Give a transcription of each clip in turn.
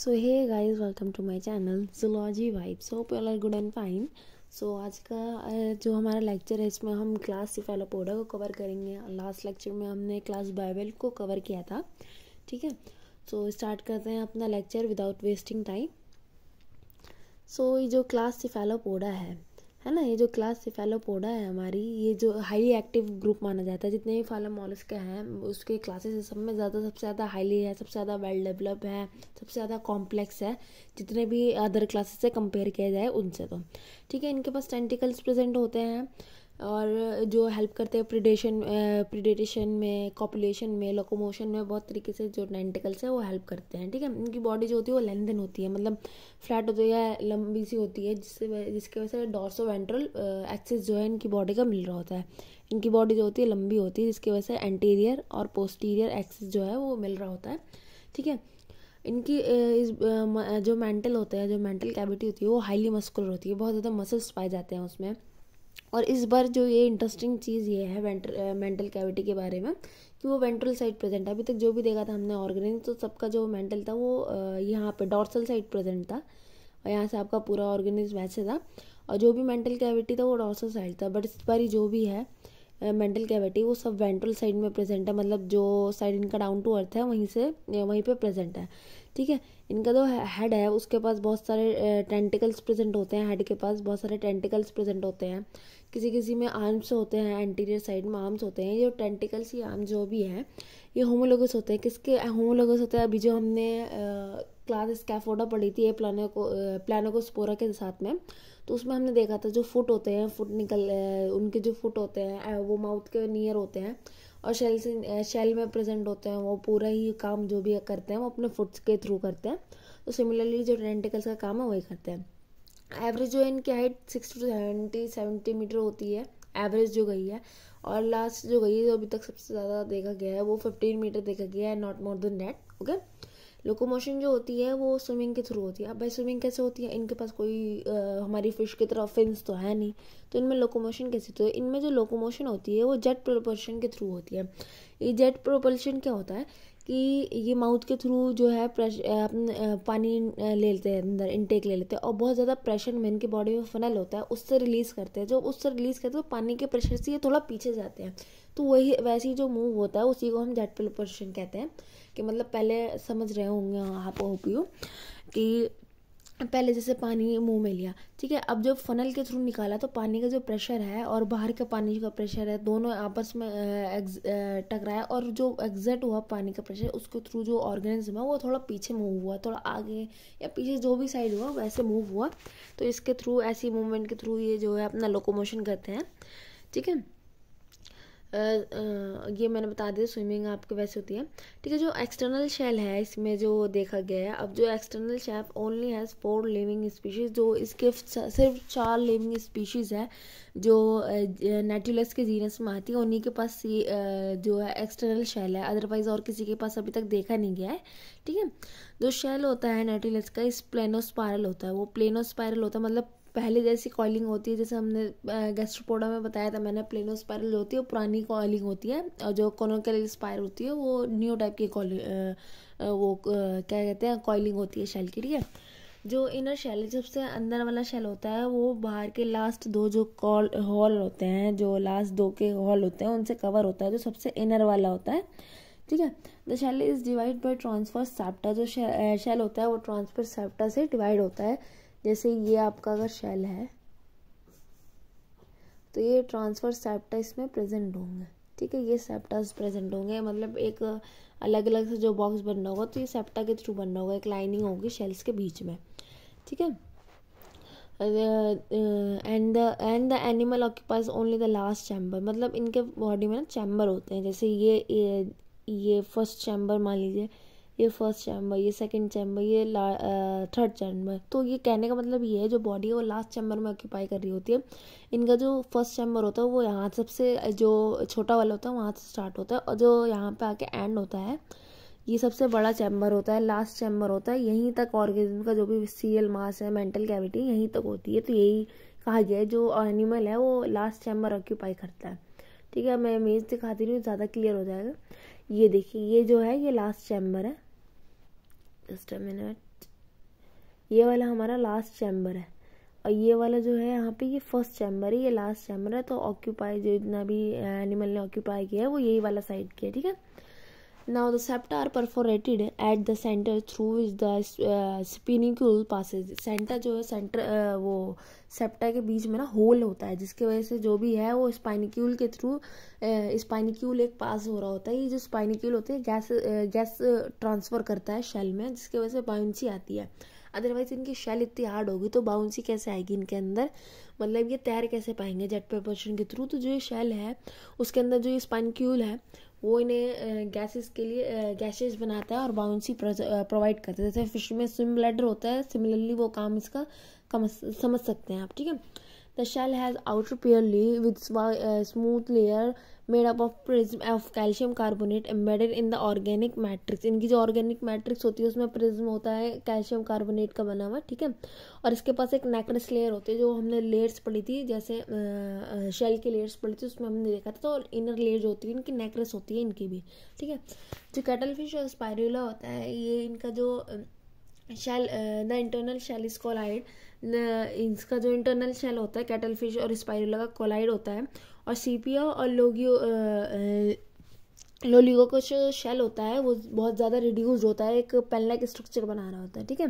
So hey guys welcome to my channel zoology vibe so P R good and fine so आज का जो हमारा lecture है इसमें हम क्लास सिफेलोपोडा को कवर करेंगे लास्ट लेक्चर में हमने क्लास बाइबल को कवर किया था ठीक है सो स्टार्ट करते हैं अपना lecture without wasting time so ये जो क्लास सिफेलोपोडा है है ना ये जो क्लास सिफेलोपोडा है हमारी ये जो हाईली एक्टिव ग्रुप माना जाता है जितने भी मॉलिस के हैं उसके क्लासेस सब में ज़्यादा सबसे ज़्यादा हाईली है सबसे ज़्यादा वेल डेवलप है सबसे ज़्यादा कॉम्प्लेक्स है जितने भी अदर क्लासेस से कंपेयर किया जाए उनसे तो ठीक है इनके पास टेंटिकल्स प्रेजेंट होते हैं और जो हेल्प करते हैं प्रिडेशन प्रिडेटेशन में कॉपुलेशन में लोकोमोशन में बहुत तरीके से जो नेंटिकल्स हैं वो हेल्प करते हैं ठीक है इनकी बॉडी जो होती है वो लेंदन होती है मतलब फ्लैट होती है लंबी सी होती है जिससे जिसकी वजह से डॉर्सो वेंट्रल एक्सेस जो है इनकी बॉडी का मिल रहा होता है इनकी बॉडी जो होती है लंबी होती है जिसकी वजह से एंटीरियर और पोस्टीरियर एक्सेस जो है वो मिल रहा होता है ठीक है इनकी इस जो मेंटल होता है जो मेंटल कैविटी होती है वो हाईली मस्कुलर होती है बहुत ज़्यादा मसल्स पाए जाते हैं उसमें और इस बार जो ये इंटरेस्टिंग चीज़ ये है मेंटल कैविटी के बारे में कि वो वेंट्रल साइड प्रेजेंट है अभी तक जो भी देखा था हमने ऑर्गेनिक तो सबका जो मेंटल था वो यहाँ पे डॉर्सल साइड प्रेजेंट था और यहाँ से आपका पूरा ऑर्गेनिक वैसे था और जो भी मेंटल कैविटी था वो डॉर्सल साइड था बट इस बारी जो भी है मेंटल कैविटी वो सब वेंट्रल साइड में प्रेजेंट है मतलब जो साइड इनका डाउन टू अर्थ है वहीं से वहीं पे प्रेजेंट है ठीक है इनका जो हेड है उसके पास बहुत सारे टेंटिकल्स प्रेजेंट होते हैं हेड के पास बहुत सारे टेंटिकल्स प्रेजेंट होते हैं किसी किसी में आर्म्स होते हैं एंटीरियर साइड में आर्म्स होते हैं ये टेंटिकल्स ही आर्म जो भी हैं ये होमोलोगस होते हैं किसके होमोलोगस होते हैं अभी जो हमने क्लास स्कैफोडा पढ़ी थी ये प्लानो को प्लानो को स्पोरा के साथ में तो उसमें हमने देखा था जो फुट होते हैं फुट निकल उनके जो फुट होते हैं वो माउथ के नियर होते हैं और शेल से शेल में प्रेजेंट होते हैं वो पूरा ही काम जो भी करते हैं वो अपने फुट्स के थ्रू करते हैं तो सिमिलरली जो टेंटिकल्स का काम है वही करते हैं एवरेज जो है इनकी height six to seventy seventy meter होती है एवरेज जो गई है और लास्ट जो गई है जो अभी तक सबसे ज़्यादा देखा गया है वो फिफ्टीन मीटर देखा गया है not more than that okay locomotion जो होती है वो स्विमिंग के थ्रू होती है अब भाई स्विमिंग कैसे होती है इनके पास कोई आ, हमारी फ़िश की तरह फिन्स तो है नहीं तो इनमें लोकोमोशन कैसे तो इनमें जो लोकोमोशन होती है वो जेट प्रोपल्शन के थ्रू होती है ये जेट प्रोपल्शन क्या होता है कि ये माउथ के थ्रू जो है प्रेशर पानी ले लेते हैं अंदर इनटेक ले लेते हैं और बहुत ज़्यादा प्रेशर में इनकी बॉडी में फनल होता है उससे रिलीज़ करते हैं जो उससे रिलीज़ करते हैं तो पानी के प्रेशर से ये थोड़ा पीछे जाते हैं तो वही वैसी जो मूव होता है उसी को हम जेट प्रिपोजिशन कहते हैं कि मतलब पहले समझ रहे होंगे हाँ, आप होप यू कि पहले जैसे पानी मुंह में लिया ठीक है अब जब फनल के थ्रू निकाला तो पानी का जो प्रेशर है और बाहर के पानी का प्रेशर है दोनों आपस में टकराया और जो एग्जैक्ट हुआ पानी का प्रेशर उसके थ्रू जो ऑर्गेनिज्म है वो थोड़ा पीछे मूव हुआ थोड़ा आगे या पीछे जो भी साइड हुआ वैसे मूव हुआ तो इसके थ्रू ऐसी मूवमेंट के थ्रू ये जो है अपना लोकोमोशन करते हैं ठीक है ये मैंने बता दिया स्विमिंग आपके वैसे होती है ठीक है जो एक्सटर्नल शेल है इसमें जो देखा गया है अब जो external shell only has four living species जो इसके सिर्फ चार लिविंग स्पीशीज़ है जो नेटुलस के जीनस में आती है उन्हीं के पास जो है एक्सटर्नल शेल है अदरवाइज और किसी के पास अभी तक देखा नहीं गया है ठीक है जो शेल होता है नेटुलस का इस प्लेनोस्पायरल होता है वो प्लेनोस्पायरल होता है मतलब पहले जैसी कॉलिंग होती है जैसे हमने गैस्ट्रोपोडा में बताया था मैंने प्लेनो स्पायरल होती है वो पुरानी कॉलिंग होती है और जो कोनोकल स्पायर होती है वो न्यू टाइप की कॉलिंग वो क्या कहते हैं कॉलिंग होती है शेल की ठीक है जो इनर शेल सबसे अंदर वाला शेल होता है वो बाहर के लास्ट दो जो कॉल हॉल होते हैं जो लास्ट दो के हॉल होते हैं उनसे कवर होता है जो सबसे इनर वाला होता है ठीक है the shell is divide by transfer septa जो शेल होता है वो ट्रांसफर सेप्टा से डिवाइड होता है जैसे ये आपका अगर शेल है तो ये ट्रांसफर सेप्टा इसमें प्रेजेंट होंगे ठीक है ये सेप्टास प्रेजेंट होंगे मतलब एक अलग अलग से जो बॉक्स बनना होगा तो ये सेप्टा के थ्रू बनना होगा एक लाइनिंग होगी शेल्स के बीच में ठीक है and the and the animal occupies only the last chamber मतलब इनके बॉडी में ना चैम्बर होते हैं जैसे ये ये फर्स्ट चैम्बर मान लीजिए ये फर्स्ट चैम्बर ये सेकंड चैम्बर ये थर्ड चैम्बर uh, तो ये कहने का मतलब ये है जो बॉडी है वो लास्ट चैम्बर में ऑक्यूपाई कर रही होती है इनका जो फर्स्ट चैम्बर होता है वो यहाँ सबसे जो छोटा वाला होता है वहाँ से स्टार्ट होता है और जो यहाँ पर आके एंड होता है ये सबसे बड़ा चैम्बर होता है लास्ट चैम्बर होता है यहीं तक ऑर्गेनिज्म का जो भी सीरियल मास है मेंटल कैविटी यहीं तक होती है तो यही कहा गया है जो एनिमल है वो लास्ट चैम्बर ऑक्यूपाई करता है ठीक है मैं इमेज दिखाती रही हूँ ज़्यादा क्लियर हो जाएगा ये देखिए ये जो है ये लास्ट चैम्बर है जस्ट अ मिनट ये वाला हमारा लास्ट चैम्बर है और ये वाला जो है यहाँ पे ये फर्स्ट चैम्बर है ये लास्ट चैम्बर है तो ऑक्यूपाई जो इतना भी एनिमल ने ऑक्यूपाई किया है वो यही वाला साइड किया ठीक है Now the septa are perforated at the center through which the uh, spinnacle passes. Center जो है center uh, वो सेप्टा के बीच में ना होल होता है se वजह से जो भी है वो स्पाइनिक्यूल के थ्रू स्पाइनिक्यूल uh, एक पास हो रहा होता है ये जो स्पाइनिक्यूल होते हैं गैस गैस ट्रांसफ़र करता है शेल में jiske वजह से बाउंसी आती है अदरवाइज इनकी शेल इतनी हार्ड होगी तो बाउंसी कैसे आएगी इनके अंदर मतलब ये तैर कैसे पाएंगे जेट प्रपोर्शन के थ्रू तो जो ये शेल है उसके अंदर जो ये स्पाइनक्यूल है वो इन्हें गैसेस के लिए गैसेस बनाता है और बाउंसी प्रोवाइड करता है जैसे फिश में स्विम ब्लैडर होता है सिमिलरली वो काम इसका समझ सकते हैं आप ठीक है The shell has outer pair layer with smooth layer made up of prism of calcium carbonate embedded in the organic matrix इनकी जो organic matrix होती है उसमें prism होता है calcium carbonate का बना हुआ ठीक है और इसके पास एक necklace layer होती है जो हमने layers पढ़ी थी जैसे shell के layers पढ़ी थी उसमें हमने देखा था तो inner layer जो होती है इनकी necklace होती है इनकी भी ठीक है जो cuttlefish फिश और स्पायरुला होता है ये इनका जो shell the internal shell is coiled इसका जो इंटरनल शेल होता है कैटल फिश और स्पाइर का कोलाइड होता है और सीपियो और लोगियो uh, uh, लोलिगो का जो शेल होता है वो बहुत ज़्यादा रिड्यूज होता है एक पेनलाइक स्ट्रक्चर बना रहा होता है ठीक है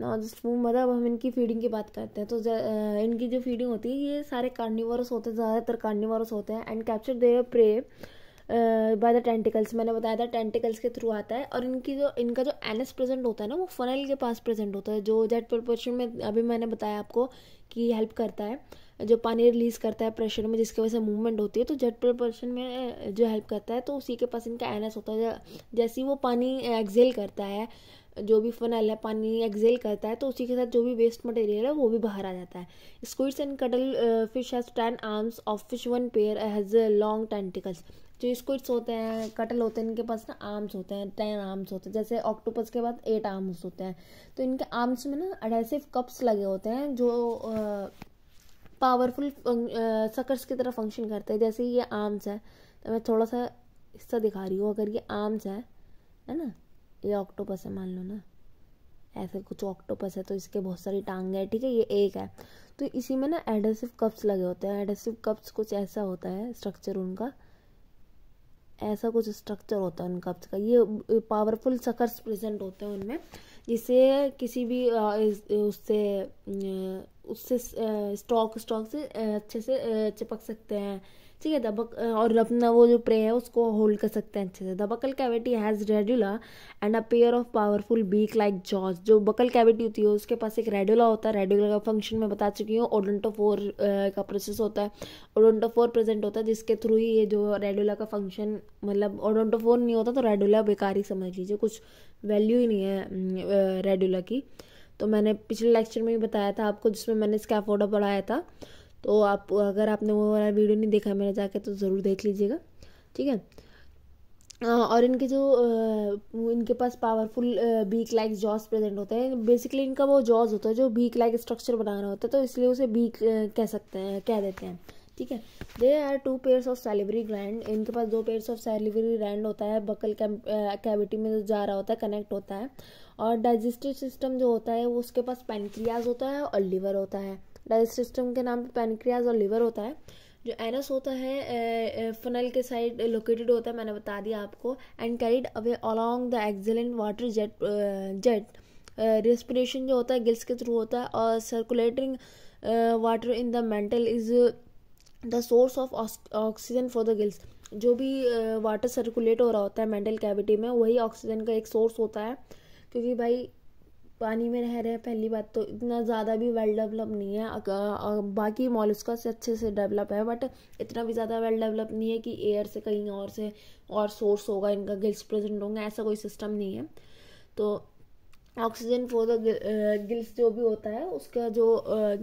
ना जस्ट वो मतलब हम इनकी फीडिंग की बात करते हैं तो uh, इनकी जो फीडिंग होती है ये सारे कार्निवरस होते हैं ज़्यादातर कार्निवरस होते हैं and capture their prey by the tentacles मैंने बताया था टेंटिकल्स के थ्रू आता है और इनकी जो इनका जो एनस प्रेजेंट होता है ना वो फनल के पास प्रेजेंट होता है जो जेट प्रपोर्शन में अभी मैंने बताया आपको कि हेल्प करता है जो पानी रिलीज करता है प्रेशर में जिसकी वजह से मूवमेंट होती है तो जेट प्रपोर्शन में जो हेल्प करता है तो उसी के पास इनका एनस होता है जैसे ही वो पानी एक्जेल करता है जो भी फनल है पानी एक्जेल करता है तो उसी के साथ जो भी वेस्ट मटेरियल है वो भी बाहर आ जाता है squids and cuttlefish has ten arms of fish one pair has long tentacles जो स्क्विड्स होते हैं कटल होते हैं इनके पास ना आर्म्स होते हैं टेन आर्म्स होते हैं जैसे ऑक्टोपस के बाद एट आर्म्स होते हैं तो इनके आर्म्स में ना एडहेसिव कप्स लगे होते हैं जो पावरफुल सकर्स की तरह फंक्शन करते हैं जैसे ये आर्म्स है तो मैं थोड़ा सा हिस्सा दिखा रही हूँ अगर ये आर्म्स है है ना ये ऑक्टोपस है मान लो ना ऐसे कुछ ऑक्टोपस है तो इसके बहुत सारी टांग है ठीक है ये एक है तो इसी में ना एडेसिव कप्स लगे होते हैं एडेसिव कप्स कुछ ऐसा होता है स्ट्रक्चर उनका ऐसा कुछ स्ट्रक्चर होता है उन कप्स का ये पावरफुल सकर्स प्रेजेंट होते हैं उनमें जिससे किसी भी उससे उससे स्टॉक स्टॉक से अच्छे से चिपक सकते हैं ठीक है दबक और अपना वो जो प्रे है उसको होल्ड कर सकते हैं अच्छे से the buccal cavity has radula and a pair of powerful beak like jaws जो बकल कैविटी होती है उसके पास एक रेडुला होता है रेड्यूला का फंक्शन मैं बता चुकी हूँ फोर का प्रोसेस होता है फोर प्रेजेंट होता है जिसके थ्रू ही ये जो रेडुला का फंक्शन मतलब फोर नहीं होता तो रेडुला बेकार ही समझ लीजिए कुछ वैल्यू ही नहीं है रेडुला की तो मैंने पिछले लेक्चर में भी बताया था आपको जिसमें मैंने स्कैफोडा पढ़ाया था तो आप अगर आपने वो वाला वीडियो नहीं देखा मेरे जाके तो ज़रूर देख लीजिएगा ठीक है और इनके जो इनके पास powerful beak like jaws present होते हैं बेसिकली इनका वो जॉज होता है जो बीक लाइक स्ट्रक्चर बनाना होता है तो इसलिए उसे बीक कह सकते हैं कह देते हैं ठीक है they are two pairs of salivary gland इनके पास दो पेयर्स ऑफ सेलिवरी ग्लैंड होता है बकल कैविटी में जो जा रहा होता है कनेक्ट होता है और डाइजेस्टिव सिस्टम जो होता है वो उसके पास पेनक्रियाज होता है और लीवर होता है डाइजेस्टिव सिस्टम के नाम पर पेनक्रियाज और लीवर होता है जो एनस होता है फनल के साइड लोकेटेड होता है मैंने बता दिया आपको and carried away along the excellent water jet jet respiration जो होता है गिल्स के थ्रू होता है और circulating water in the mantle is the source of oxygen for the gills जो भी वाटर uh, सर्कुलेट हो रहा होता है मेंटल कैविटी में वही ऑक्सीजन का एक सोर्स होता है क्योंकि भाई पानी में रह रहे पहली बात तो इतना ज़्यादा भी वेल डेवलप नहीं है बाकी मॉलस्का से अच्छे से डेवलप है बट इतना भी ज़्यादा वेल डेवलप नहीं है कि एयर से कहीं और से और सोर्स होगा इनका गिल्स प्रेजेंट होंगे ऐसा कोई सिस्टम नहीं है तो ऑक्सीजन फॉर द गिल्स जो भी होता है उसका जो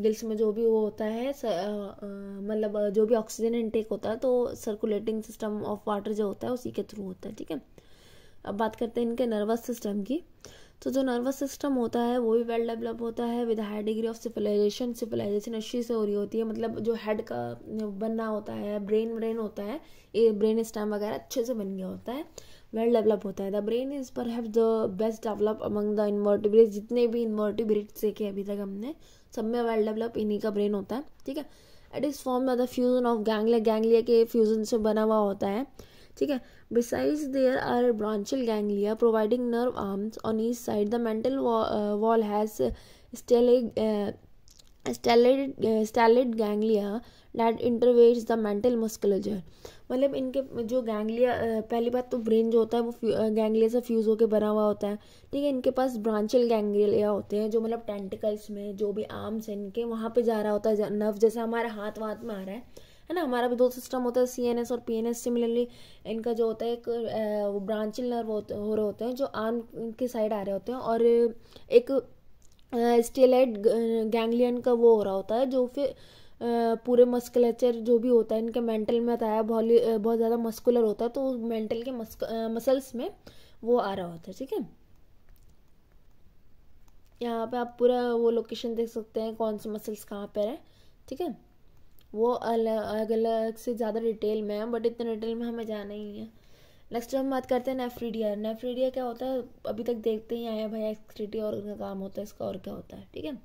गिल्स में जो भी वो होता है मतलब जो भी ऑक्सीजन इनटेक होता है तो सर्कुलेटिंग सिस्टम ऑफ वाटर जो होता है उसी के थ्रू होता है ठीक है अब बात करते हैं इनके नर्वस सिस्टम की तो जो नर्वस सिस्टम होता है वो भी वेल डेवलप होता है with high degree of civilization civilization अच्छी से हो रही होती है मतलब जो हेड का बनना होता है ब्रेन ब्रेन होता है ये ब्रेन स्टैम वगैरह अच्छे से बन गया होता है वेल डेवलप होता है the brain is perhaps the best develop among the invertebrate जितने भी इन्वर्टिब्रेट देखे अभी तक हमने सब में वेल डेवलप इन्हीं का ब्रेन होता है ठीक है it is form the fusion of ganglia ganglia के फ्यूज़न से बना हुआ होता है ठीक है besides there are branchial ganglia providing nerve arms on each side the mantle wall has stellate ganglia that innervates the mantle musculature मतलब इनके जो गैंगलिया uh, पहली बात तो ब्रेन जो होता है वो गैंगलिया uh, से फ्यूज़ होकर बना हुआ होता है ठीक है इनके पास ब्रांचल गैंगलिया होते हैं जो मतलब टेंटिकल्स में जो भी आर्म्स हैं इनके वहाँ पे जा रहा होता है नर्व जैसे हमारा हाथ वाथ में आ रहा है है ना हमारा भी दो सिस्टम होता है सीएनएस और पीएनएस सिमिलरली इनका जो होता है एक ब्रांचिल नर्व हो रहे होते हैं जो आर्म के साइड आ रहे होते हैं और एक स्टेलाइट गैंगलियन का वो हो रहा होता है जो फिर पूरे मस्कुलेचर जो भी होता है इनके मेंटल में आता है बहुत बहुत ज़्यादा मस्कुलर होता है तो मेंटल के मसल्स में वो आ रहा होता है ठीक है यहाँ पे आप पूरा वो लोकेशन देख सकते हैं कौन से मसल्स कहाँ पर है ठीक है वो अलग अलग से ज़्यादा डिटेल में है बट इतने डिटेल में हमें जाना ही नहीं है नेक्स्ट हम बात करते हैं नेफ्रीडिया नेफ्रीडिया क्या होता है अभी तक देखते ही आए हैं भाई एक्सक्रिटी और का काम होता है इसका और क्या होता है ठीक है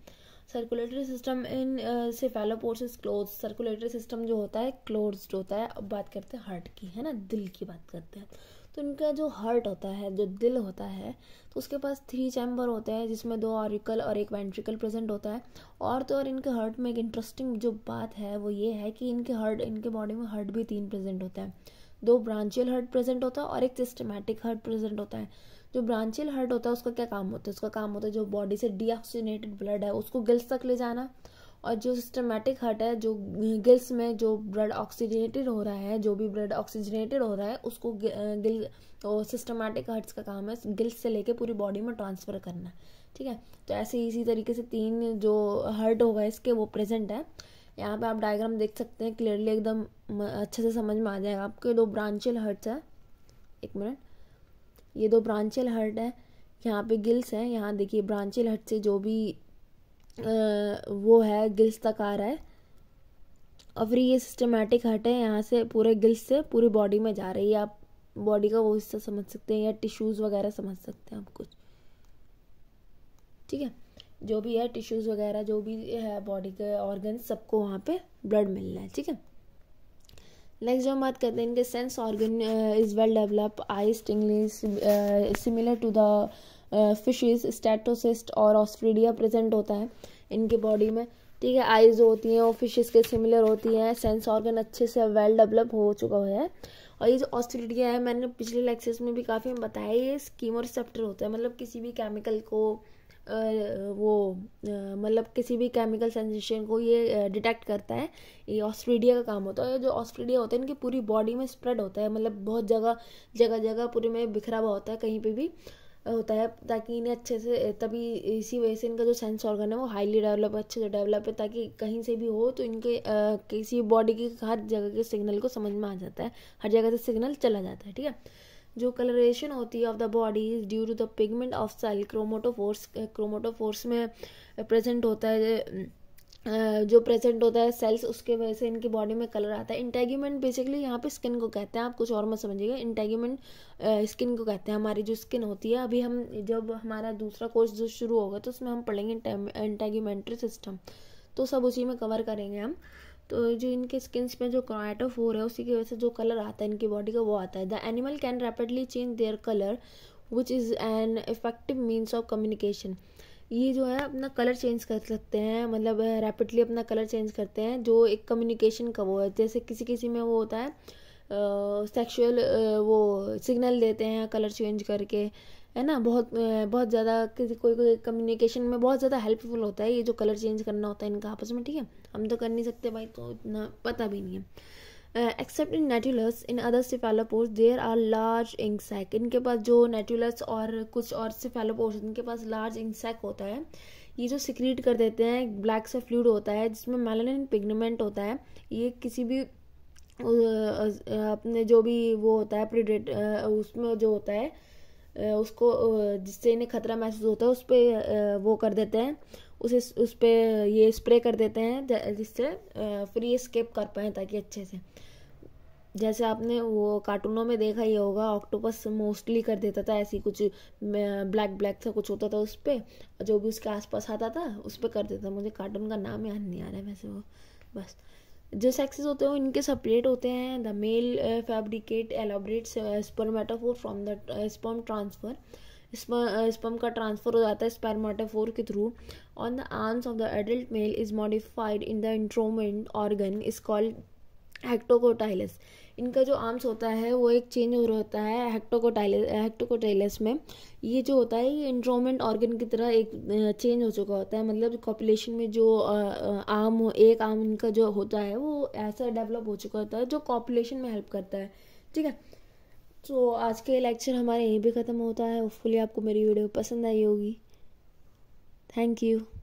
सर्कुलेटरी सिस्टम इन से फेलोपोर्सिस क्लोज सर्कुलेटरी सिस्टम जो होता है क्लोज होता है अब बात करते हैं हार्ट की है ना दिल की बात करते हैं तो इनका जो हर्ट होता है जो दिल होता है तो उसके पास थ्री चैम्बर होते हैं जिसमें दो ऑरिकल और एक वेंट्रिकल प्रेजेंट होता है और तो और इनके हर्ट में एक इंटरेस्टिंग जो बात है वो ये है कि इनके हर्ट इनके बॉडी में हर्ट भी तीन प्रेजेंट होता है दो ब्रांचियल हर्ट प्रेजेंट होता है और एक सिस्टमेटिक हर्ट प्रेजेंट होता है जो ब्रांचियल हर्ट होता है उसका क्या काम होता है उसका काम होता है जो बॉडी से डीऑक्सीनेटेड ब्लड है उसको गिल्स तक ले जाना और जो सिस्टमेटिक हर्ट है जो गिल्स में जो ब्लड ऑक्सीजनेटेड हो रहा है जो भी ब्लड ऑक्सीजनेटेड हो रहा है उसको गिल सिस्टमेटिक हर्ट्स तो का काम है गिल्स से लेके पूरी बॉडी में ट्रांसफ़र करना ठीक है तो ऐसे इसी तरीके से तीन जो हर्ट होगा इसके वो प्रेजेंट है यहाँ पे आप डायग्राम देख सकते हैं क्लियरली एकदम अच्छे से समझ में आ जाएगा आपके दो ब्रांचियल हर्ट्स है एक मिनट ये दो ब्रांचियल हर्ट है यहाँ पे गिल्स है यहाँ देखिए ब्रांचियल हर्ट से जो भी वो है गिल्स तक आ रहा है और फिर ये सिस्टमेटिक हट है यहाँ से पूरे गिल्स से पूरी बॉडी में जा रही है आप बॉडी का वो हिस्सा समझ सकते हैं या टिश्यूज़ वगैरह समझ सकते हैं आप कुछ ठीक है जो भी है टिश्यूज़ वगैरह जो भी है बॉडी के ऑर्गन सबको वहाँ पे ब्लड मिल रहा है ठीक है नेक्स्ट जो हम बात करते हैं इनके sense organ is well develop eye strikingly similar to the fishes statocyst और ऑस्ट्रेलिया प्रेजेंट होता है इनके बॉडी में ठीक है आइज होती हैं वो फिशेज के सिमिलर होती हैं सेंस ऑर्गन अच्छे से वेल डेवलप हो चुका हुआ है और ये जो ऑस्ट्रेलिया है मैंने पिछले लेक्चर्स में भी काफ़ी बताया ये और सेप्टर होता है मतलब किसी भी केमिकल को वो मतलब किसी भी केमिकल सेंसेशन को ये डिटेक्ट करता है ये ऑस्ट्रेलिया का काम होता है जो ऑस्ट्रेलिया होता है इनकी पूरी बॉडी में स्प्रेड होता है मतलब बहुत जगह जगह जगह पूरे में बिखरा हुआ होता है कहीं पर भी होता है ताकि इन्हें अच्छे से तभी इसी वजह से इनका जो सेंस ऑर्गन है वो हाईली डेवलप अच्छे से डेवलप है ताकि कहीं से भी हो तो इनके आ, किसी बॉडी की हर जगह के सिग्नल को समझ में आ जाता है हर जगह से सिग्नल चला जाता है ठीक है जो कलरेशन होती है of the body is due to the pigment of cell chromatophores chromatophores में प्रेजेंट होता है जो प्रेजेंट होता है सेल्स उसके वजह से इनकी बॉडी में कलर आता है इंटेगमेंट बेसिकली यहाँ पे स्किन को कहते हैं आप कुछ और मत समझिएगा इंटेगमेंट स्किन को कहते हैं हमारी जो स्किन होती है अभी हम जब हमारा दूसरा कोर्स जो शुरू होगा तो उसमें हम पढ़ेंगे इंटेगमेंट्री सिस्टम तो सब उसी में कवर करेंगे हम तो जो इनके स्किन्स में जो क्राइटो है उसी की वजह से जो कलर आता है इनकी बॉडी का वो आता है the animal can rapidly change their colour which is an effective means of communication ये जो है अपना कलर चेंज कर सकते हैं मतलब रैपिडली अपना कलर चेंज करते हैं जो एक कम्युनिकेशन का वो है जैसे किसी किसी में वो होता है सेक्सुअल वो सिग्नल देते हैं कलर चेंज करके है ना बहुत बहुत ज़्यादा किसी कोई कोई कम्युनिकेशन में बहुत ज़्यादा हेल्पफुल होता है ये जो कलर चेंज करना होता है इनका आपस में ठीक है हम तो कर नहीं सकते भाई तो इतना पता भी नहीं है uh, except in netulus in other cephalopods there are large insect इनके पास जो नेटुलस और कुछ और cephalopods इनके पास large insect होता है ये जो सिक्रीट कर देते हैं ब्लैक सा फ्लूड होता है जिसमें मेलानिन पिगमेंट होता है ये किसी भी अपने जो भी वो होता है प्रिडेट उसमें जो होता है उसको जिससे इन्हें खतरा महसूस होता है उस पर वो कर देते हैं उसे उस पर ये स्प्रे कर देते हैं जिससे फ्री स्केप कर पाए ताकि अच्छे से जैसे आपने वो कार्टूनों में देखा ही होगा ऑक्टोपस मोस्टली कर देता था ऐसी कुछ ब्लैक ब्लैक सा कुछ होता था उस पर जो भी उसके आसपास आता था उस पर कर देता मुझे कार्टून का नाम याद नहीं आ रहा है वैसे वो बस जो सेक्सेस होते हैं इनके सेपरेट होते हैं the male fabricate elaborate spermatophore from the sperm transfer sperm uh, का ट्रांसफ़र हो जाता है स्पैरमाटाफोर के through on the arms of the adult male is modified in the intromittent organ is called hectocotylus इनका जो arms होता है वो एक चेंज हो रहा होता है हेक्टोकोटाइलस हेक्टोकोटाइलस में ये जो होता है ये इंट्रोमेंट ऑर्गन की तरह एक चेंज uh, हो चुका होता है मतलब कॉपुलेशन में जो आर्म uh, एक आर्म इनका जो होता है वो ऐसा डेवलप हो चुका होता है जो कॉपुलेशन में हेल्प करता है ठीक है तो आज के लेक्चर हमारे यहीं पे ख़त्म होता है होपफुली आपको मेरी वीडियो पसंद आई होगी थैंक यू